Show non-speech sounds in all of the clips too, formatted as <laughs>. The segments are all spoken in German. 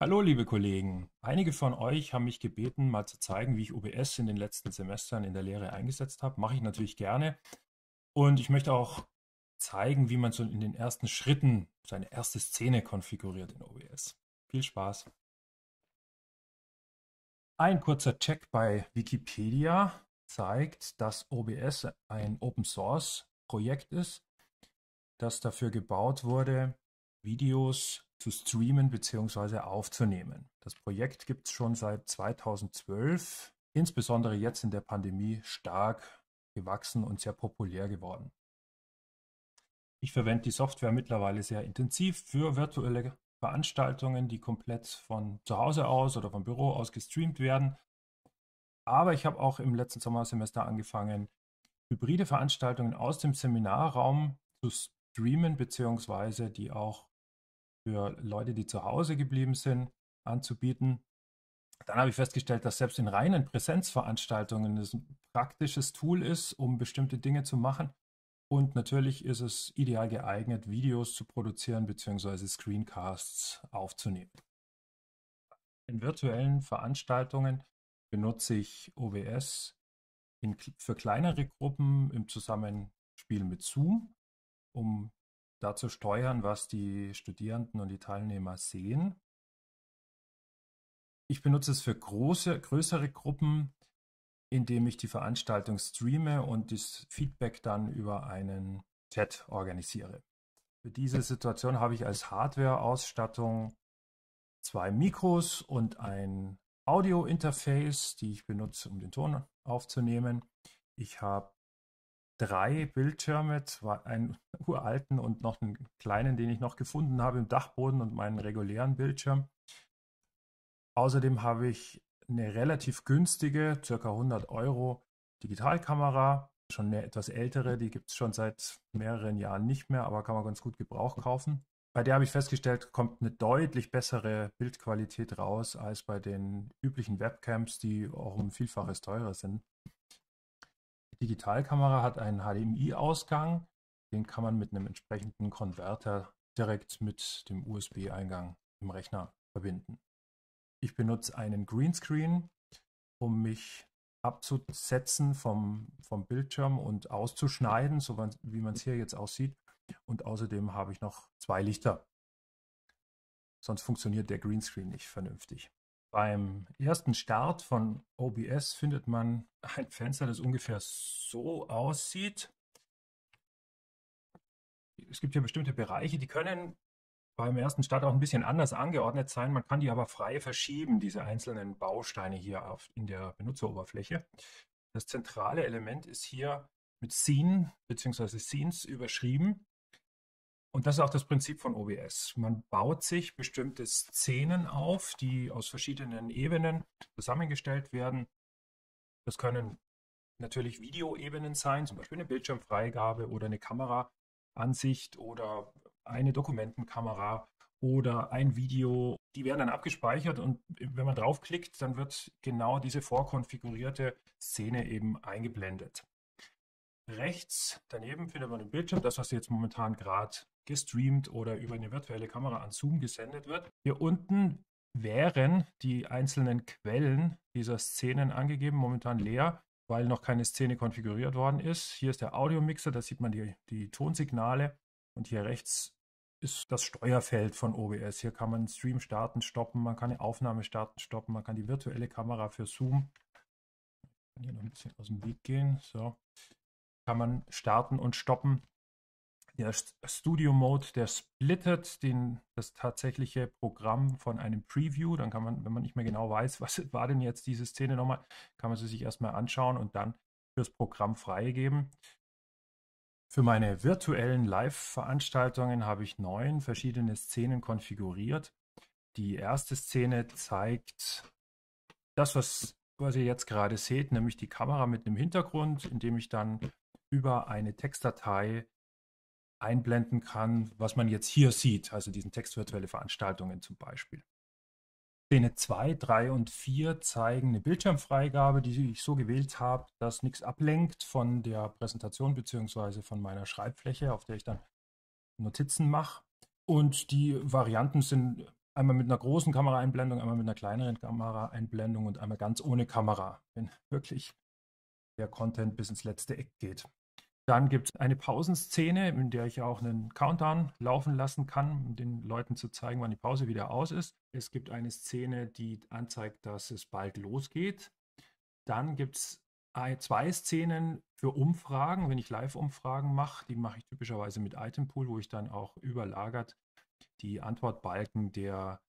Hallo, liebe Kollegen. Einige von euch haben mich gebeten, mal zu zeigen, wie ich OBS in den letzten Semestern in der Lehre eingesetzt habe. Mache ich natürlich gerne. Und ich möchte auch zeigen, wie man so in den ersten Schritten seine erste Szene konfiguriert in OBS. Viel Spaß. Ein kurzer Check bei Wikipedia zeigt, dass OBS ein Open Source Projekt ist, das dafür gebaut wurde, Videos zu streamen bzw. aufzunehmen. Das Projekt gibt es schon seit 2012, insbesondere jetzt in der Pandemie stark gewachsen und sehr populär geworden. Ich verwende die Software mittlerweile sehr intensiv für virtuelle Veranstaltungen, die komplett von zu Hause aus oder vom Büro aus gestreamt werden. Aber ich habe auch im letzten Sommersemester angefangen, hybride Veranstaltungen aus dem Seminarraum zu streamen, beziehungsweise die auch für Leute, die zu Hause geblieben sind, anzubieten. Dann habe ich festgestellt, dass selbst in reinen Präsenzveranstaltungen es ein praktisches Tool ist, um bestimmte Dinge zu machen. Und natürlich ist es ideal geeignet, Videos zu produzieren bzw. Screencasts aufzunehmen. In virtuellen Veranstaltungen benutze ich OBS in, für kleinere Gruppen im Zusammenspiel mit Zoom, um dazu steuern, was die Studierenden und die Teilnehmer sehen. Ich benutze es für große, größere Gruppen, indem ich die Veranstaltung streame und das Feedback dann über einen Chat organisiere. Für diese Situation habe ich als Hardware-Ausstattung zwei Mikros und ein Audio-Interface, die ich benutze, um den Ton aufzunehmen. Ich habe drei Bildschirme, zwei, einen <laughs> uralten und noch einen kleinen, den ich noch gefunden habe im Dachboden und meinen regulären Bildschirm. Außerdem habe ich eine relativ günstige, circa 100 Euro Digitalkamera, schon eine etwas ältere, die gibt es schon seit mehreren Jahren nicht mehr, aber kann man ganz gut Gebrauch kaufen. Bei der habe ich festgestellt, kommt eine deutlich bessere Bildqualität raus als bei den üblichen Webcams, die auch um Vielfaches teurer sind. Die Digitalkamera hat einen HDMI-Ausgang, den kann man mit einem entsprechenden Konverter direkt mit dem USB-Eingang im Rechner verbinden. Ich benutze einen Greenscreen, um mich abzusetzen vom, vom Bildschirm und auszuschneiden, so wie man es hier jetzt aussieht. Und außerdem habe ich noch zwei Lichter. Sonst funktioniert der Greenscreen nicht vernünftig. Beim ersten Start von OBS findet man ein Fenster, das ungefähr so aussieht. Es gibt hier bestimmte Bereiche, die können beim ersten Start auch ein bisschen anders angeordnet sein. Man kann die aber frei verschieben, diese einzelnen Bausteine hier auf, in der Benutzeroberfläche. Das zentrale Element ist hier mit Scene bzw. Scenes überschrieben. Und das ist auch das Prinzip von OBS. Man baut sich bestimmte Szenen auf, die aus verschiedenen Ebenen zusammengestellt werden. Das können natürlich Videoebenen sein, zum Beispiel eine Bildschirmfreigabe oder eine Kameraansicht oder eine Dokumentenkamera oder ein Video. Die werden dann abgespeichert und wenn man draufklickt, dann wird genau diese vorkonfigurierte Szene eben eingeblendet. Rechts daneben findet man den Bildschirm, das, was jetzt momentan gerade gestreamt oder über eine virtuelle Kamera an Zoom gesendet wird. Hier unten wären die einzelnen Quellen dieser Szenen angegeben, momentan leer, weil noch keine Szene konfiguriert worden ist. Hier ist der Audiomixer, da sieht man die, die Tonsignale und hier rechts ist das Steuerfeld von OBS. Hier kann man Stream starten, stoppen, man kann eine Aufnahme starten, stoppen, man kann die virtuelle Kamera für Zoom. Ich kann hier noch ein bisschen aus dem Weg gehen. So kann man starten und stoppen. Der Studio Mode, der splittet den, das tatsächliche Programm von einem Preview. Dann kann man, wenn man nicht mehr genau weiß, <laughs> was war denn jetzt diese Szene nochmal, kann man sie sich erstmal anschauen und dann fürs Programm freigeben. Für meine virtuellen Live-Veranstaltungen habe ich neun verschiedene Szenen konfiguriert. Die erste Szene zeigt das, was, was ihr jetzt gerade seht, nämlich die Kamera mit einem Hintergrund, indem ich dann über eine Textdatei einblenden kann, was man jetzt hier sieht, also diesen Text virtuelle Veranstaltungen zum Beispiel. Szene 2, 3 und 4 zeigen eine Bildschirmfreigabe, die ich so gewählt habe, dass nichts ablenkt von der Präsentation bzw. von meiner Schreibfläche, auf der ich dann Notizen mache. Und die Varianten sind einmal mit einer großen Kameraeinblendung, einmal mit einer kleineren Kameraeinblendung und einmal ganz ohne Kamera, wenn wirklich der Content bis ins letzte Eck geht. Dann gibt es eine Pausenszene, in der ich auch einen Countdown laufen lassen kann, um den Leuten zu zeigen, wann die Pause wieder aus ist. Es gibt eine Szene, die anzeigt, dass es bald losgeht. Dann gibt es zwei Szenen für Umfragen, wenn ich Live-Umfragen mache. Die mache ich typischerweise mit Itempool, wo ich dann auch überlagert die Antwortbalken der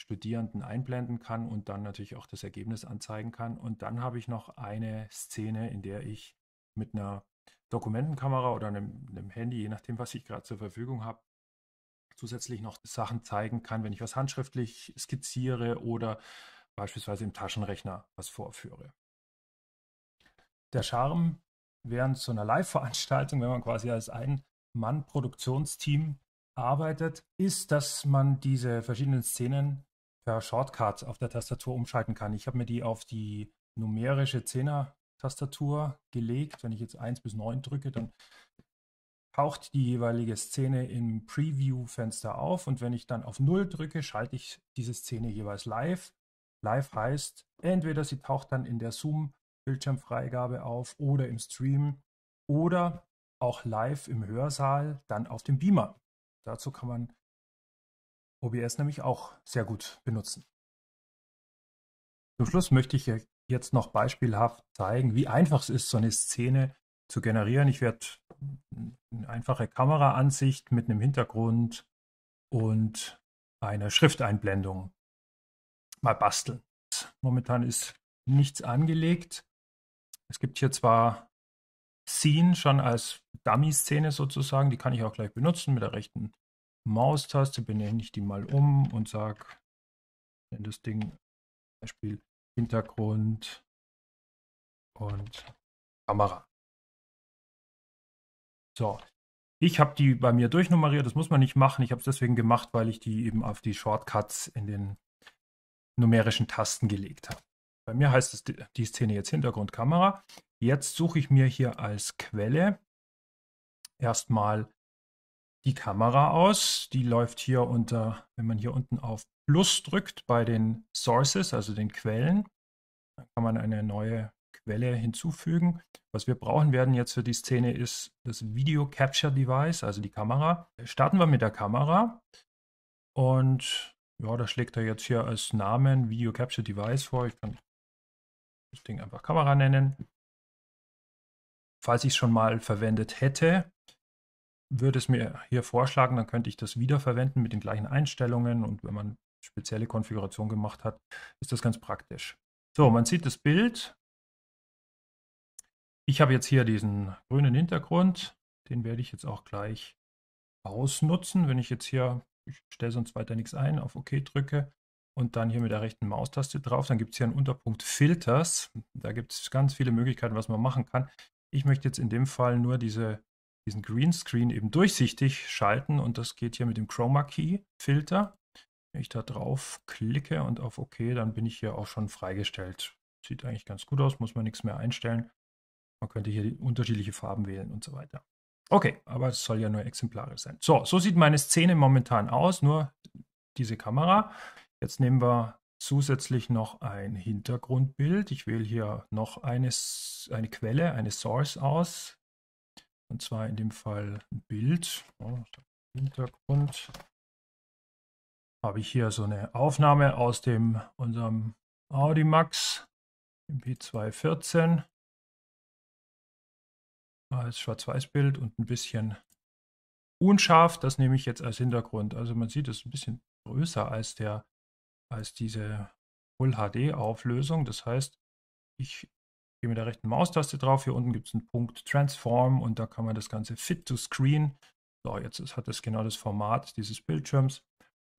Studierenden einblenden kann und dann natürlich auch das Ergebnis anzeigen kann. Und dann habe ich noch eine Szene, in der ich mit einer Dokumentenkamera oder einem, einem Handy, je nachdem, was ich gerade zur Verfügung habe, zusätzlich noch Sachen zeigen kann, wenn ich was handschriftlich skizziere oder beispielsweise im Taschenrechner was vorführe. Der Charme während so einer Live-Veranstaltung, wenn man quasi als Ein-Mann-Produktionsteam arbeitet, ist, dass man diese verschiedenen Szenen per Shortcut auf der Tastatur umschalten kann. Ich habe mir die auf die numerische 10 Zehner Tastatur gelegt. Wenn ich jetzt 1 bis 9 drücke, dann taucht die jeweilige Szene im Preview-Fenster auf und wenn ich dann auf 0 drücke, schalte ich diese Szene jeweils live. Live heißt, entweder sie taucht dann in der Zoom-Bildschirmfreigabe auf oder im Stream oder auch live im Hörsaal, dann auf dem Beamer. Dazu kann man OBS nämlich auch sehr gut benutzen. Zum Schluss möchte ich hier jetzt noch beispielhaft zeigen, wie einfach es ist, so eine Szene zu generieren. Ich werde eine einfache Kameraansicht mit einem Hintergrund und einer Schrifteinblendung mal basteln. Momentan ist nichts angelegt. Es gibt hier zwar Scene schon als Dummy-Szene sozusagen, die kann ich auch gleich benutzen mit der rechten Maustaste, benenne ich die mal um und sage, wenn das Ding Beispiel hintergrund und Kamera. So, ich habe die bei mir durchnummeriert, das muss man nicht machen. Ich habe es deswegen gemacht, weil ich die eben auf die Shortcuts in den numerischen Tasten gelegt habe. Bei mir heißt es die Szene jetzt Hintergrundkamera. Jetzt suche ich mir hier als Quelle erstmal die Kamera aus. Die läuft hier unter, wenn man hier unten auf Plus drückt bei den Sources, also den Quellen, dann kann man eine neue Quelle hinzufügen. Was wir brauchen werden jetzt für die Szene ist das Video Capture Device, also die Kamera. Starten wir mit der Kamera und ja, da schlägt er jetzt hier als Namen Video Capture Device vor. Ich kann das Ding einfach Kamera nennen. Falls ich es schon mal verwendet hätte, würde es mir hier vorschlagen, dann könnte ich das wiederverwenden mit den gleichen Einstellungen und wenn man spezielle Konfiguration gemacht hat, ist das ganz praktisch. So, man sieht das Bild. Ich habe jetzt hier diesen grünen Hintergrund. Den werde ich jetzt auch gleich ausnutzen. Wenn ich jetzt hier, ich stelle sonst weiter nichts ein, auf OK drücke und dann hier mit der rechten Maustaste drauf, dann gibt es hier einen Unterpunkt Filters. Da gibt es ganz viele Möglichkeiten, was man machen kann. Ich möchte jetzt in dem Fall nur diese, diesen Greenscreen eben durchsichtig schalten und das geht hier mit dem Chroma Key Filter. Wenn ich da drauf klicke und auf OK, dann bin ich hier auch schon freigestellt. Sieht eigentlich ganz gut aus, muss man nichts mehr einstellen. Man könnte hier unterschiedliche Farben wählen und so weiter. Okay, aber es soll ja nur exemplarisch sein. So, so sieht meine Szene momentan aus, nur diese Kamera. Jetzt nehmen wir zusätzlich noch ein Hintergrundbild. Ich wähle hier noch eine, eine Quelle, eine Source aus. Und zwar in dem Fall ein Bild. Hintergrund habe ich hier so eine Aufnahme aus dem, unserem Audimax MP214 als Schwarz-Weiß-Bild und ein bisschen unscharf. Das nehme ich jetzt als Hintergrund. Also man sieht, es ist ein bisschen größer als, der, als diese Full-HD-Auflösung. Das heißt, ich gehe mit der rechten Maustaste drauf. Hier unten gibt es einen Punkt Transform und da kann man das Ganze Fit to Screen. So, jetzt hat es genau das Format dieses Bildschirms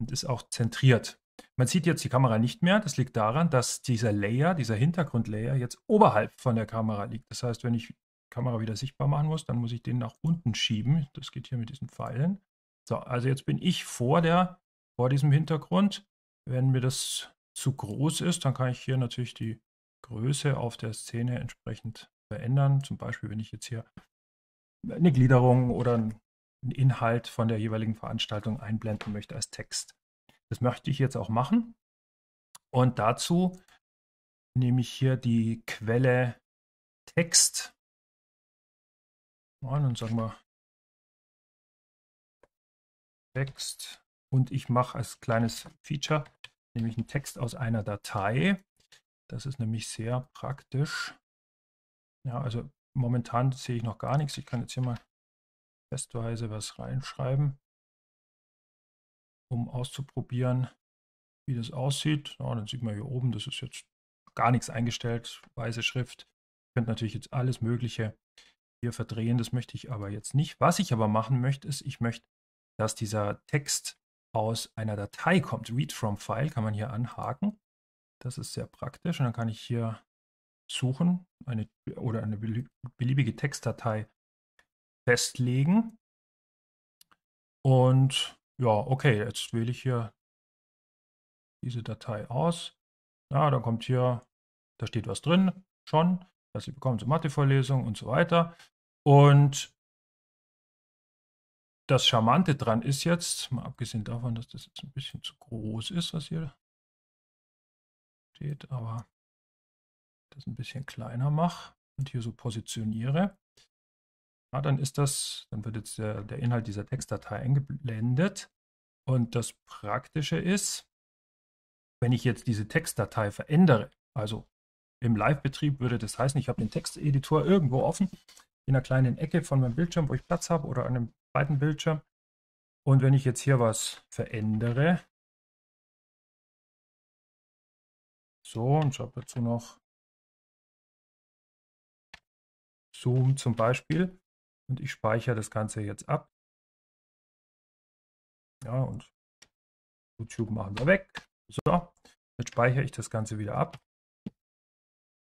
und ist auch zentriert. Man sieht jetzt die Kamera nicht mehr. Das liegt daran, dass dieser Layer, dieser Hintergrundlayer jetzt oberhalb von der Kamera liegt. Das heißt, wenn ich die Kamera wieder sichtbar machen muss, dann muss ich den nach unten schieben. Das geht hier mit diesen Pfeilen. So, also jetzt bin ich vor, der, vor diesem Hintergrund. Wenn mir das zu groß ist, dann kann ich hier natürlich die Größe auf der Szene entsprechend verändern. Zum Beispiel, wenn ich jetzt hier eine Gliederung oder ein Inhalt von der jeweiligen Veranstaltung einblenden möchte als Text. Das möchte ich jetzt auch machen. Und dazu nehme ich hier die Quelle Text Und dann sagen wir Text. Und ich mache als kleines Feature nämlich einen Text aus einer Datei. Das ist nämlich sehr praktisch. Ja, also momentan sehe ich noch gar nichts. Ich kann jetzt hier mal testweise was reinschreiben, um auszuprobieren, wie das aussieht. Ja, dann sieht man hier oben, das ist jetzt gar nichts eingestellt, weiße Schrift. Ihr könnt natürlich jetzt alles Mögliche hier verdrehen, das möchte ich aber jetzt nicht. Was ich aber machen möchte, ist, ich möchte, dass dieser Text aus einer Datei kommt. Read from File kann man hier anhaken. Das ist sehr praktisch und dann kann ich hier suchen eine, oder eine beliebige Textdatei festlegen. Und ja, okay, jetzt wähle ich hier diese Datei aus. Ja, dann kommt hier, da steht was drin, schon, dass Sie bekommen zur Mathevorlesung und so weiter. Und das Charmante dran ist jetzt, mal abgesehen davon, dass das jetzt ein bisschen zu groß ist, was hier steht, aber das ein bisschen kleiner mache und hier so positioniere, dann ist das, dann wird jetzt der, der Inhalt dieser Textdatei eingeblendet. Und das Praktische ist, wenn ich jetzt diese Textdatei verändere, also im Live-Betrieb würde das heißen, ich habe den Texteditor irgendwo offen, in einer kleinen Ecke von meinem Bildschirm, wo ich Platz habe oder an einem zweiten Bildschirm. Und wenn ich jetzt hier was verändere, so, und ich habe dazu noch Zoom zum Beispiel, und ich speichere das Ganze jetzt ab. Ja, und YouTube machen wir weg. So, jetzt speichere ich das Ganze wieder ab.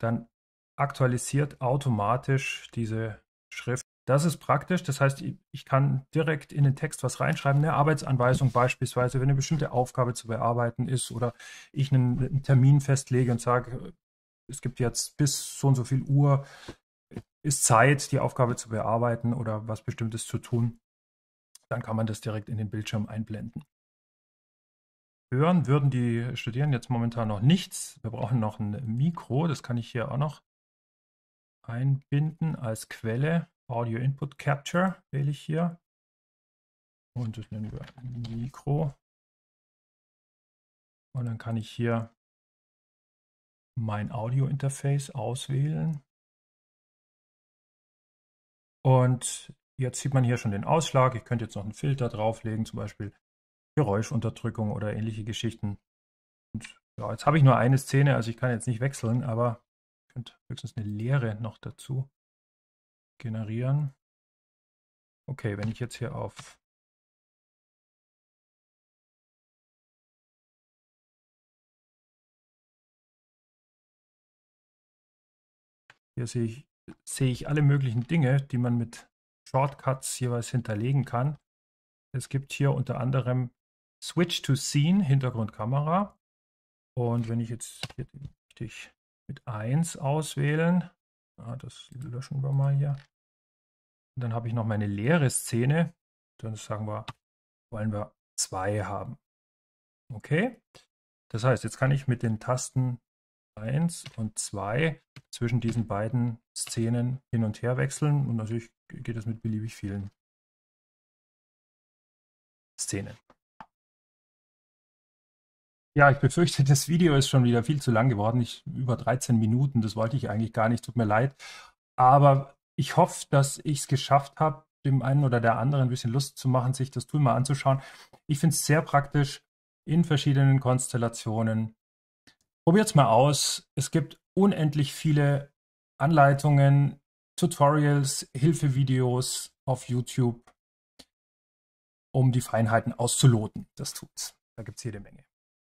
Dann aktualisiert automatisch diese Schrift. Das ist praktisch, das heißt, ich kann direkt in den Text was reinschreiben, eine Arbeitsanweisung beispielsweise, wenn eine bestimmte Aufgabe zu bearbeiten ist oder ich einen, Termin festlege und sage, es gibt jetzt bis so und so viel Uhr ist Zeit, die Aufgabe zu bearbeiten oder was Bestimmtes zu tun, dann kann man das direkt in den Bildschirm einblenden. Hören würden die Studierenden jetzt momentan noch nichts. Wir brauchen noch ein Mikro, das kann ich hier auch noch einbinden als Quelle. Audio Input Capture wähle ich hier. Und das nennen wir Mikro. Und dann kann ich hier mein Audio-Interface auswählen. Und jetzt sieht man hier schon den Ausschlag. Ich könnte jetzt noch einen Filter drauflegen, zum Beispiel Geräuschunterdrückung oder ähnliche Geschichten. Und ja, jetzt habe ich nur eine Szene, also ich kann jetzt nicht wechseln, aber ich könnte höchstens eine Leere noch dazu generieren. Okay, wenn ich jetzt hier auf Hier sehe ich sehe ich alle möglichen Dinge, die man mit Shortcuts jeweils hinterlegen kann. Es gibt hier unter anderem Switch to Scene, Hintergrundkamera. Und wenn ich jetzt hier richtig mit 1 auswählen, ah, das löschen wir mal hier. Und dann habe ich noch meine leere Szene. Dann sagen wir, wollen wir 2 haben. Okay. Das heißt, jetzt kann ich mit den Tasten 1 und 2 zwischen diesen beiden Szenen hin und her wechseln und natürlich geht das mit beliebig vielen Szenen. Ja, ich befürchte, <laughs> das Video ist schon wieder viel zu lang geworden. Ich, über 13 Minuten, das wollte ich eigentlich gar nicht, tut mir leid. Aber ich hoffe, dass ich es geschafft habe, dem einen oder der anderen ein bisschen Lust zu machen, sich das Tool mal anzuschauen. Ich finde es sehr praktisch, in verschiedenen Konstellationen Probiert's mal aus. Es gibt unendlich viele Anleitungen, Tutorials, Hilfevideos auf YouTube, um die Feinheiten auszuloten. Das tut's. Da gibt's jede Menge.